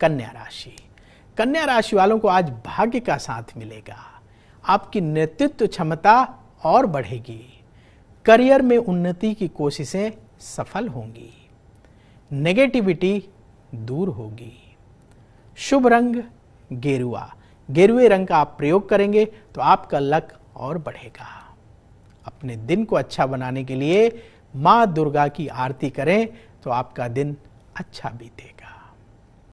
कन्या राशि कन्या राशि वालों को आज भाग्य का साथ मिलेगा आपकी नेतृत्व क्षमता और बढ़ेगी करियर में उन्नति की कोशिशें सफल होंगी नेगेटिविटी दूर होगी शुभ रंग गेरुआ गेरुए रंग का आप प्रयोग करेंगे तो आपका लक और बढ़ेगा अपने दिन को अच्छा बनाने के लिए मां दुर्गा की आरती करें तो आपका दिन अच्छा बीतेगा